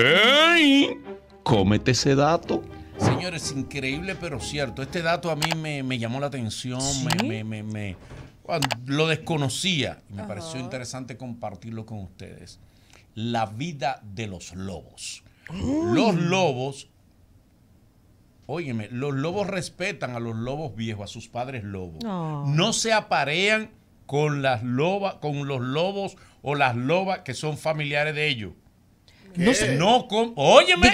¡Ey! Cómete ese dato. Señores, increíble pero cierto. Este dato a mí me, llamó la atención, lo desconocía y me pareció interesante compartirlo con ustedes. La vida de los lobos. Los lobos, óyeme, los lobos respetan a los lobos viejos, a sus padres lobos. No, se aparean con las con los lobos o las lobas que son familiares de ellos. No sé. No, óyeme.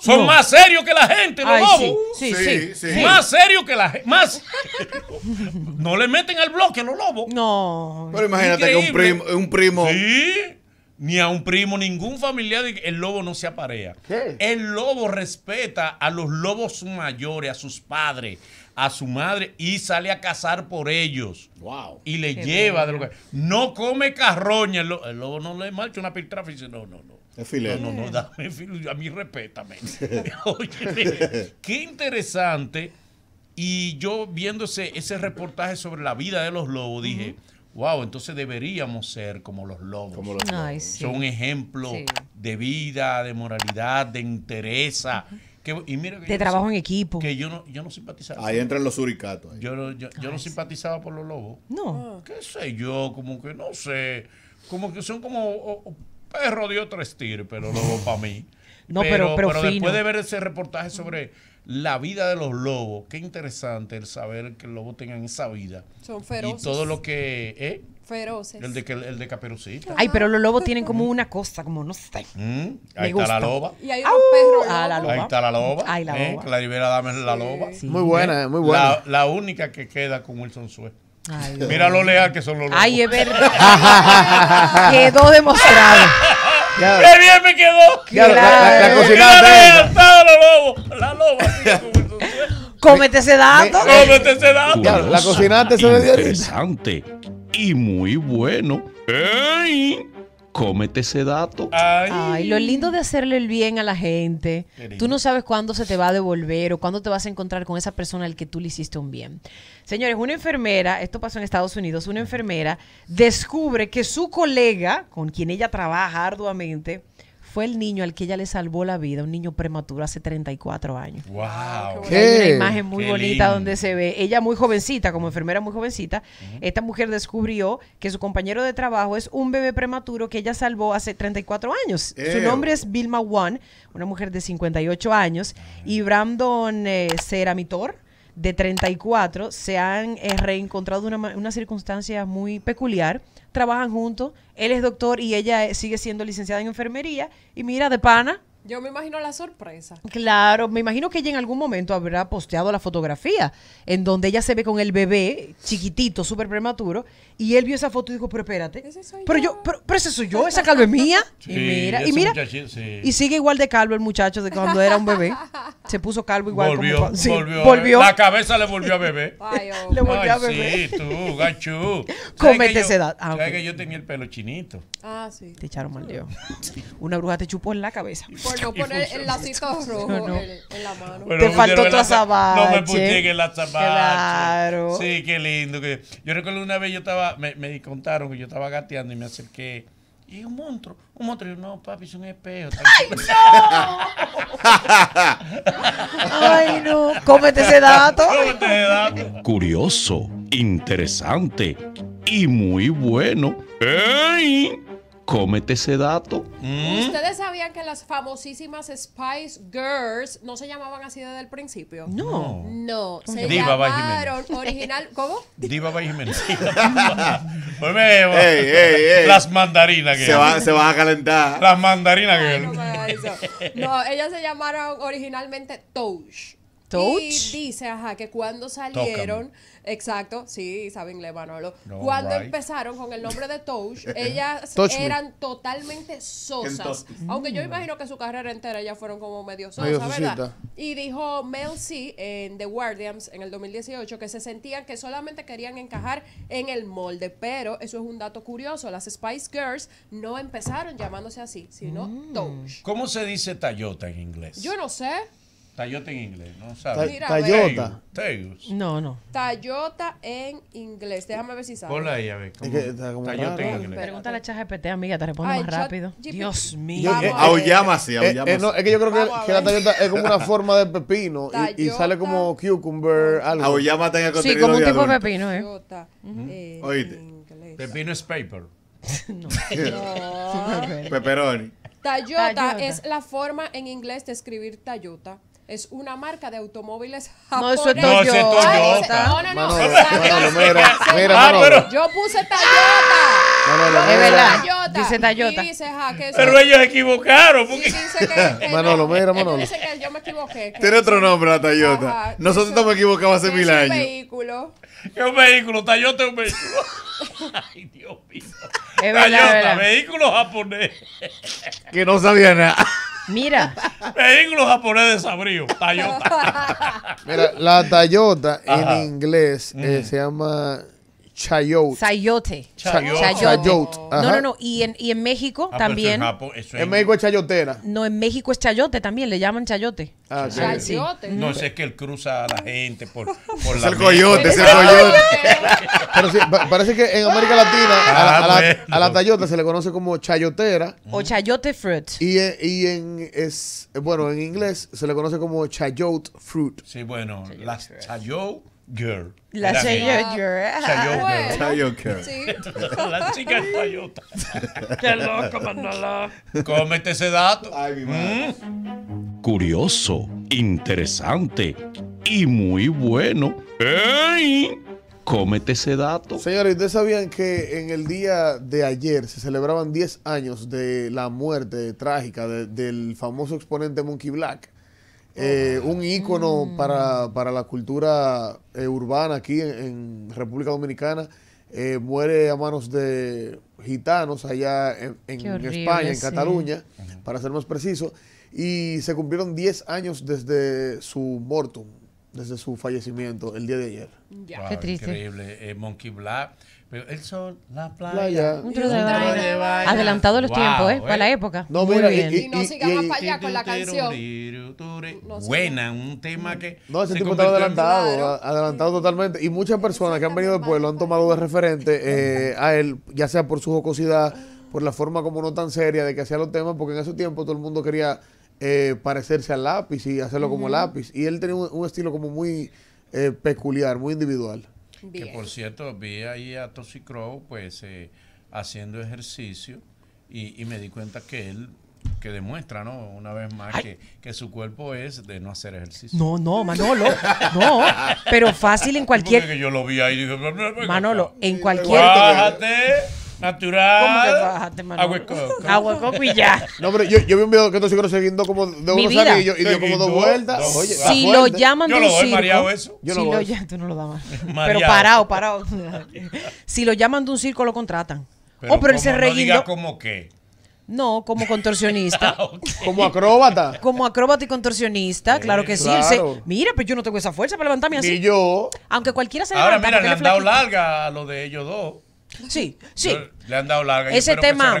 Son más serios que la gente, los lobos. Más serios que la gente. Más. no le meten al bloque a los lobos. No. Pero imagínate que un primo, un primo. Sí ni a un primo, ningún familiar, el lobo no se aparea. ¿Qué? El lobo respeta a los lobos mayores, a sus padres, a su madre y sale a cazar por ellos. Wow. Y le lleva de lo que no come carroña, el lobo, no le marcha una piltrafa y dice, "No, no, no." Es No, no, no, a mí respétame. Oye, qué interesante. Y yo viéndose ese, reportaje sobre la vida de los lobos, dije, wow, entonces deberíamos ser como los lobos. Son un ejemplo de vida, de moralidad, de entereza. y mira de trabajo en equipo. Que yo no, yo no simpatizaba. Ahí entran los suricatos. Yo, no, simpatizaba por los lobos. No. Ah. ¿Qué sé yo? Como que no sé. Como que son como perro de otro estirpe, pero lobos para mí. No, pero, pero, pero, pero después de ver ese reportaje sobre la vida de los lobos. Qué interesante el saber que los lobos tengan esa vida. Son feroces. Y todo lo que... ¿eh? Feroces. El de, el de caperucita. Ay, pero los lobos tienen como una cosa, como no sé. Mm, ahí está la loba. Y hay un perro ah, la loba. Ahí está la loba. la ¿eh? loba. Eh, Dame la loba. Muy buena, muy buena. La, única que queda con Wilson Sue. Mira lo leal que son los lobos. Ay, es verdad. Quedó demostrado. ¡Qué bien me quedó! la, cocinante! la cocinada. La loba. Cómete ese dato. Cómete ese dato. Ya, la le dio Interesante y muy bueno. ¡Ey! cómete ese dato. Ay. lo lindo de hacerle el bien a la gente. Tú no sabes cuándo se te va a devolver o cuándo te vas a encontrar con esa persona al que tú le hiciste un bien. Señores, una enfermera, esto pasó en Estados Unidos, una enfermera descubre que su colega, con quien ella trabaja arduamente, fue el niño al que ella le salvó la vida, un niño prematuro hace 34 años. ¡Wow! Ah, una imagen muy bonita donde se ve ella muy jovencita, como enfermera muy jovencita. Esta mujer descubrió que su compañero de trabajo es un bebé prematuro que ella salvó hace 34 años. Su nombre es Vilma Wan, una mujer de 58 años, y Brandon eh, Ceramitor de 34 se han eh, reencontrado una, una circunstancia muy peculiar trabajan juntos, él es doctor y ella eh, sigue siendo licenciada en enfermería y mira, de pana, yo me imagino la sorpresa. Claro, me imagino que ella en algún momento habrá posteado la fotografía en donde ella se ve con el bebé chiquitito, súper prematuro, y él vio esa foto y dijo, pero espérate, pero yo, pero, ese soy yo, esa calva es mía. y mira, y mira, y sigue igual de calvo el muchacho de cuando era un bebé. Se puso calvo igual. Volvió, volvió, volvió. La cabeza le volvió a bebé. le volvió a bebé. Sí, tú, gachú. Comete esa edad. Ah, que yo tenía el pelo chinito. Ah, sí. Te echaron mal Una bruja te chupó en la cabeza no poner el lacito rojo en, la mano. Te faltó tu azabache. No me que el azabache. Claro. Sí, qué lindo. Que... Yo recuerdo una vez yo estaba, me, me contaron que yo estaba gateando y me acerqué. Y un monstruo, un monstruo. Y yo, no, papi, es un espejo. ¡Ay, no! ¡Ay, no! ¡Cómete ese dato! ¡Cómete ese dato! Curioso, interesante y muy bueno. ¡Ey! Cómete ese dato. Mm. ¿Ustedes sabían que las famosísimas Spice Girls no se llamaban así desde el principio? No. No, se Diva llamaron original. ¿Cómo? Diva by pues Las mandarinas Se va, a calentar. Las mandarinas no, ellas se llamaron originalmente Touch. Y dice, ajá, que cuando salieron, exacto, sí, sabe inglés Manolo, cuando empezaron con el nombre de Touch, ellas eran totalmente sosas. Aunque yo mm. imagino que su carrera entera ya fueron como medio sosas, ¿verdad? Y dijo Mel C en The Guardians en el 2018 que se sentían que solamente querían encajar en el molde, pero eso es un dato curioso, las Spice Girls no empezaron llamándose así, sino mm. ¿Cómo se dice Toyota en inglés? Yo no sé. Tayota en inglés, no sabes. Tayota. No, no. Tayota en inglés. Déjame ver si sabes. Hola ahí, a ver. Tayota en inglés. Pregúntale a ChatGPT, amiga, te responde más rápido. Dios mío. Eh, sí, eh, aullama. Eh, eh, es que yo creo que, la Tayota es como una forma de pepino y, sale como cucumber, algo. llama tenga que el Sí, como un tipo de, pepino, ¿eh? Oíste. Pepino es paper. no. no. Toyota es la forma en inglés de escribir Toyota. Es una marca de automóviles japoneses. No, eso es Toyota. No, no, no. Yo puse Toyota. Es verdad. Dice Toyota. Pero ellos equivocaron. Manolo, mira, Manolo. Dice que yo me equivoqué. Tiene otro nombre la Toyota. Nosotros estamos equivocados hace mil años. Es un vehículo. Es un vehículo. Toyota es un vehículo. Ay, Dios mío. Toyota, vehículo japonés que no sabía nada. Mira. Vehículos japoneses sabrío, Toyota. Mira, la Toyota en inglés eh, se llama chayote. Chayote. Chayote. chayote. No, no, no. Y en, y en México ah, también. en México es chayotera. No, en México es chayote también, le llaman chayote. Ah, chayote. No sé, es que él cruza a la gente por, por la. Es el coyote, el coyote. Pero sí, parece que en América Latina a, la, ah, se le conoce como chayotera. O chayote fruit. Y, eh, y en, es, bueno, en inglés se le conoce como chayote fruit. Sí, bueno, las chayote Girl. La señora Girl. Ah, Girl. Sí. La chica Qué loco, Manolo. Cómete ese dato. Ay, mi madre. Mm. Curioso, interesante y muy bueno. ¡Ey! Cómete ese dato. Señores, ¿ustedes sabían que en el día de ayer se celebraban 10 años de la muerte trágica del famoso exponente Monkey Black? Eh, un ícono mm. para, para, la cultura eh, urbana aquí en, República Dominicana. Eh, muere a manos de gitanos allá en, en España, en Cataluña, para ser más preciso, y se cumplieron 10 años desde su mortum, desde su fallecimiento el día de ayer. Qué triste. Increíble. Eh, Monkey Black. Pero él son la playa. Adelantado los tiempos, ¿eh? Para la eh. época. No, Muy Y, no sigamos más para allá con la canción. Buena, un tema que. No, ese tipo estaba adelantado, adelantado totalmente. Y muchas personas que han venido después lo han tomado de referente eh, a él, ya sea por su jocosidad, por la forma como no tan seria de que hacía los temas, porque en ese tiempo todo el mundo quería eh, parecerse al lápiz y hacerlo como lápiz. Y él tenía un, estilo como muy eh, peculiar, muy individual. Que por cierto, vi ahí a Tosi pues eh, haciendo ejercicio y, me di cuenta que él que demuestra, ¿no? Una vez más que, que, su cuerpo es de no hacer ejercicio. No, no, Manolo, no, pero fácil en cualquier... yo lo vi ahí y dije, Manolo, en cualquier... Bájate. Natural. Agua Agua y ya. No, pero yo, yo vi un video que estos seguros siguiendo como de unos y dio como dos vueltas. Si lo llaman de un lo circo. mareado eso. Yo si lo llaman, tú no lo dabas Pero parado, parado. si lo llaman de un circo, lo contratan. oh, pero él se como no como qué No, como contorsionista. Ah, como acróbata. como acróbata y contorsionista, claro que sí. mira, pero pues yo no tengo esa fuerza para levantarme así. Y yo. Aunque cualquiera se Ahora mira, le han dado larga a lo de ellos dos. Sí, sí. Le han dado larga. Ese tema.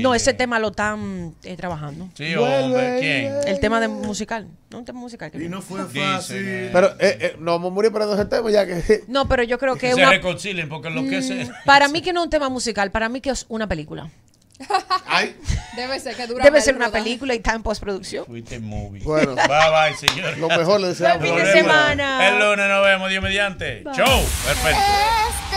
no, ese tema lo están eh, trabajando. Sí, hombre. ¿Quién? El tema de musical. No, un tema musical. y no fue fácil. Eh, pero eh, eh, no vamos a morir para ese tema ya que. No, pero yo creo que. una... se reconcilien porque lo que mm, es. Para mí que no es un tema musical, para mí que es una película. Ay. Debe ser que dura Debe ser una película y está en postproducción. Fuiste movie. Bueno. Bye bye, señor. Lo mejor le deseamos. fin de semana. El lunes nos vemos, Dios mediante. Bye. Show. Perfecto.